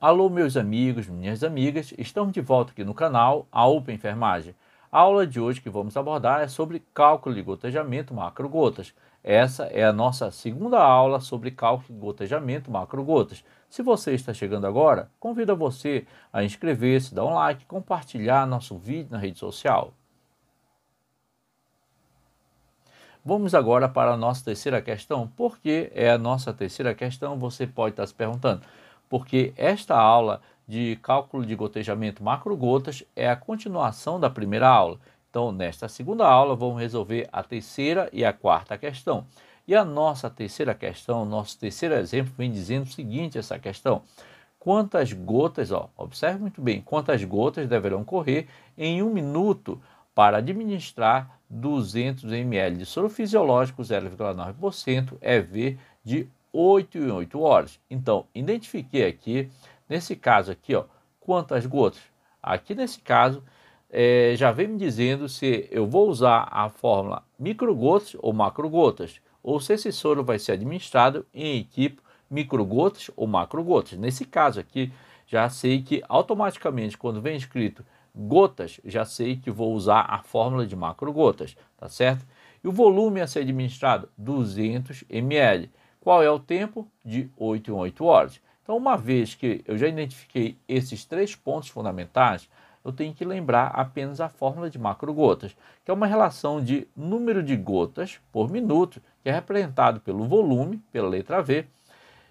Alô, meus amigos, minhas amigas, estamos de volta aqui no canal A Open Enfermagem. A aula de hoje que vamos abordar é sobre cálculo de gotejamento macrogotas. Essa é a nossa segunda aula sobre cálculo de gotejamento macrogotas. Se você está chegando agora, convido você a inscrever-se, dar um like, compartilhar nosso vídeo na rede social. Vamos agora para a nossa terceira questão. Por que é a nossa terceira questão? Você pode estar se perguntando porque esta aula de cálculo de gotejamento macrogotas é a continuação da primeira aula. Então, nesta segunda aula, vamos resolver a terceira e a quarta questão. E a nossa terceira questão, nosso terceiro exemplo, vem dizendo o seguinte: essa questão. Quantas gotas, ó, observe muito bem, quantas gotas deverão correr em um minuto para administrar 200 ml de soro fisiológico, 0,9% é V de 8 em 8 horas. Então, identifiquei aqui, nesse caso aqui, ó, quantas gotas? Aqui nesse caso, é, já vem me dizendo se eu vou usar a fórmula microgotas ou macrogotas, ou se esse soro vai ser administrado em equipe microgotas ou macrogotas. Nesse caso aqui, já sei que automaticamente, quando vem escrito gotas, já sei que vou usar a fórmula de macrogotas, tá certo? E o volume a ser administrado, 200 ml. Qual é o tempo? De 8 em 8 horas. Então, uma vez que eu já identifiquei esses três pontos fundamentais, eu tenho que lembrar apenas a fórmula de macrogotas, que é uma relação de número de gotas por minuto, que é representado pelo volume, pela letra V,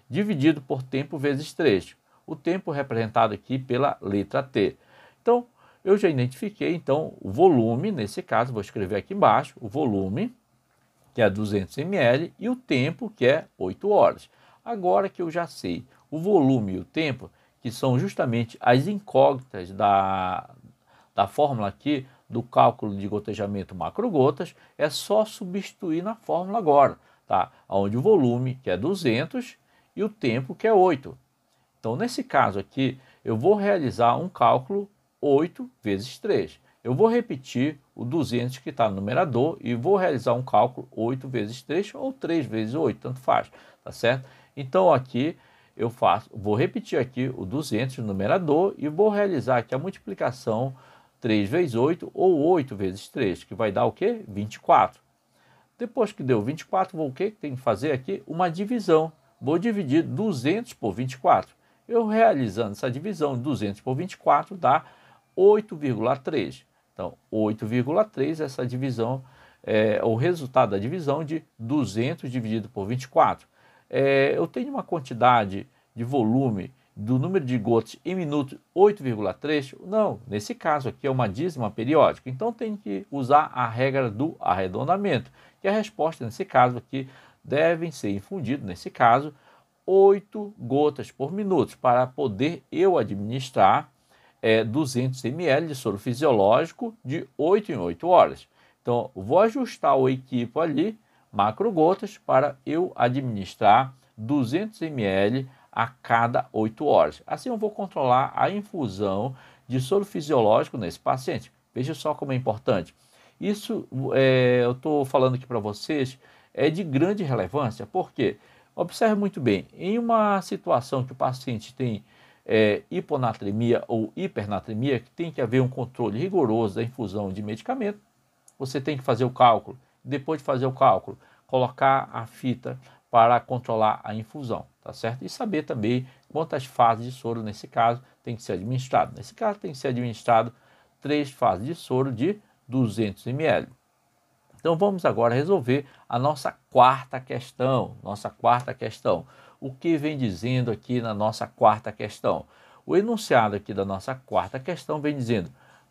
dividido por tempo vezes 3. O tempo representado aqui pela letra T. Então, eu já identifiquei então o volume, nesse caso vou escrever aqui embaixo, o volume que é 200 ml, e o tempo, que é 8 horas. Agora que eu já sei o volume e o tempo, que são justamente as incógnitas da, da fórmula aqui do cálculo de gotejamento macrogotas, é só substituir na fórmula agora, tá? Onde o volume, que é 200, e o tempo, que é 8. Então, nesse caso aqui, eu vou realizar um cálculo 8 vezes 3. Eu vou repetir o 200 que está no numerador e vou realizar um cálculo 8 vezes 3 ou 3 vezes 8, tanto faz, tá certo? Então aqui eu faço, vou repetir aqui o 200 no numerador e vou realizar aqui a multiplicação 3 vezes 8 ou 8 vezes 3, que vai dar o quê? 24. Depois que deu 24, vou o quê? Tem que fazer aqui uma divisão. Vou dividir 200 por 24. Eu realizando essa divisão, 200 por 24 dá 8,3. Então, 8,3 essa divisão é o resultado da divisão de 200 dividido por 24. É, eu tenho uma quantidade de volume do número de gotas em minuto 8,3? Não, nesse caso aqui é uma dízima periódica, então tem que usar a regra do arredondamento. E a resposta nesse caso aqui devem ser infundido nesse caso 8 gotas por minuto para poder eu administrar é, 200 ml de soro fisiológico de 8 em 8 horas. Então, vou ajustar o equipo ali, macrogotas, para eu administrar 200 ml a cada 8 horas. Assim, eu vou controlar a infusão de soro fisiológico nesse paciente. Veja só como é importante. Isso é, eu estou falando aqui para vocês é de grande relevância, porque observe muito bem, em uma situação que o paciente tem é, hiponatremia ou hipernatremia, que tem que haver um controle rigoroso da infusão de medicamento. Você tem que fazer o cálculo. Depois de fazer o cálculo, colocar a fita para controlar a infusão, tá certo? E saber também quantas fases de soro, nesse caso, tem que ser administrado. Nesse caso, tem que ser administrado três fases de soro de 200 ml. Então, vamos agora resolver a nossa quarta questão. Nossa quarta questão o que vem dizendo aqui na nossa quarta questão. O enunciado aqui da nossa quarta questão vem dizendo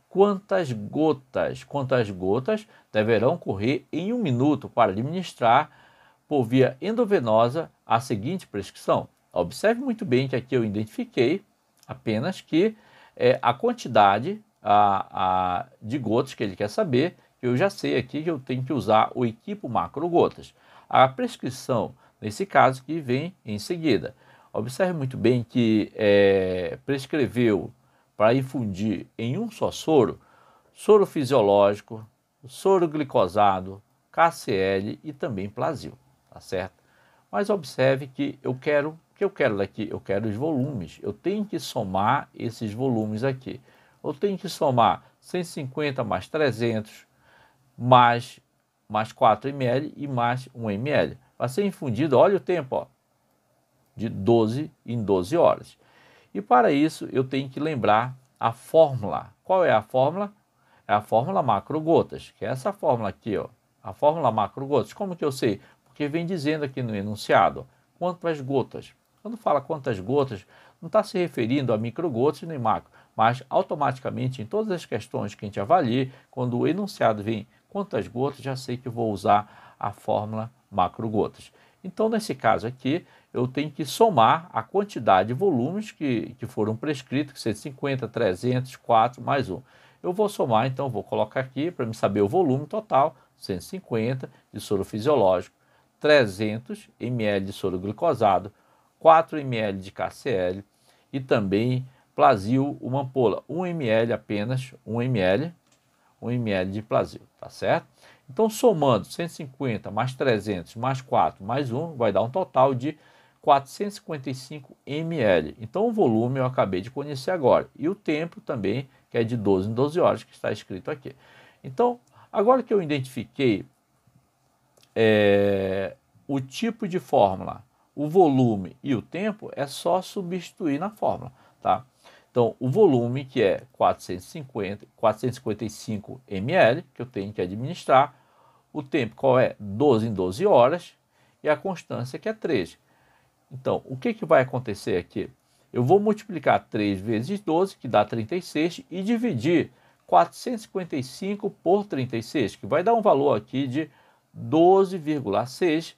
quantas gotas, quantas gotas deverão correr em um minuto para administrar por via endovenosa a seguinte prescrição. Observe muito bem que aqui eu identifiquei apenas que é, a quantidade a, a, de gotas que ele quer saber, eu já sei aqui que eu tenho que usar o equipo macro gotas. A prescrição nesse caso que vem em seguida. Observe muito bem que é, prescreveu para infundir em um só soro soro fisiológico, soro glicosado, KCL e também plasio, tá certo? Mas observe que eu quero, que eu quero daqui, eu quero os volumes. Eu tenho que somar esses volumes aqui. Eu tenho que somar 150 mais 300 mais mais 4 ml e mais 1 ml. Vai ser infundido, olha o tempo, ó, de 12 em 12 horas. E para isso eu tenho que lembrar a fórmula. Qual é a fórmula? É a fórmula macrogotas, que é essa fórmula aqui, ó. A fórmula macrogotas. Como que eu sei? Porque vem dizendo aqui no enunciado, ó, quantas gotas. Quando fala quantas gotas, não está se referindo a microgotas nem macro, mas automaticamente em todas as questões que a gente avalie, quando o enunciado vem quantas gotas, já sei que vou usar a fórmula macrogotas. Então, nesse caso aqui, eu tenho que somar a quantidade de volumes que, que foram prescritos, que 150, 300, 4, mais um. Eu vou somar, então, vou colocar aqui para me saber o volume total, 150 de soro fisiológico, 300 ml de soro glicosado, 4 ml de KCl e também Plasil uma ampola, 1 ml apenas, 1 ml, 1 ml de plasebo, tá certo? Então, somando 150 mais 300 mais 4 mais 1, vai dar um total de 455 ml. Então, o volume eu acabei de conhecer agora. E o tempo também, que é de 12 em 12 horas, que está escrito aqui. Então, agora que eu identifiquei é, o tipo de fórmula, o volume e o tempo, é só substituir na fórmula, tá? Então, o volume que é 450, 455 ml que eu tenho que administrar, o tempo qual é 12 em 12 horas e a constância que é 3. Então, o que, que vai acontecer aqui? Eu vou multiplicar 3 vezes 12, que dá 36, e dividir 455 por 36, que vai dar um valor aqui de 12,6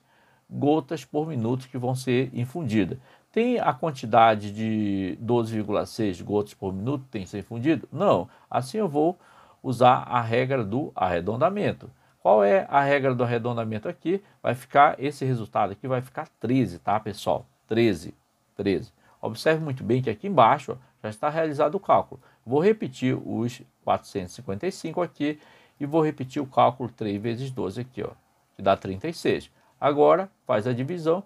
gotas por minuto que vão ser infundidas. Tem a quantidade de 12,6 gotas por minuto tem que ser fundido? Não. Assim eu vou usar a regra do arredondamento. Qual é a regra do arredondamento aqui? Vai ficar esse resultado aqui, vai ficar 13, tá, pessoal? 13, 13. Observe muito bem que aqui embaixo ó, já está realizado o cálculo. Vou repetir os 455 aqui e vou repetir o cálculo 3 vezes 12 aqui, ó, que dá 36. Agora faz a divisão,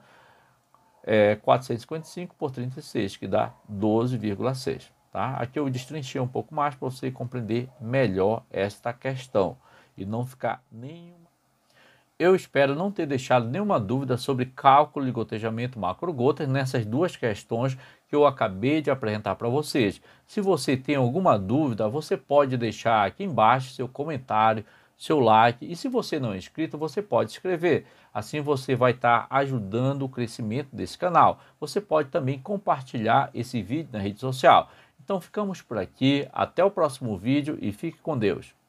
é, 455 por 36, que dá 12,6. Tá? Aqui eu destrinchei um pouco mais para você compreender melhor esta questão e não ficar nenhuma. Eu espero não ter deixado nenhuma dúvida sobre cálculo de gotejamento macro-gotas nessas duas questões que eu acabei de apresentar para vocês. Se você tem alguma dúvida, você pode deixar aqui embaixo seu comentário seu like e se você não é inscrito, você pode se inscrever. Assim você vai estar tá ajudando o crescimento desse canal. Você pode também compartilhar esse vídeo na rede social. Então ficamos por aqui, até o próximo vídeo e fique com Deus.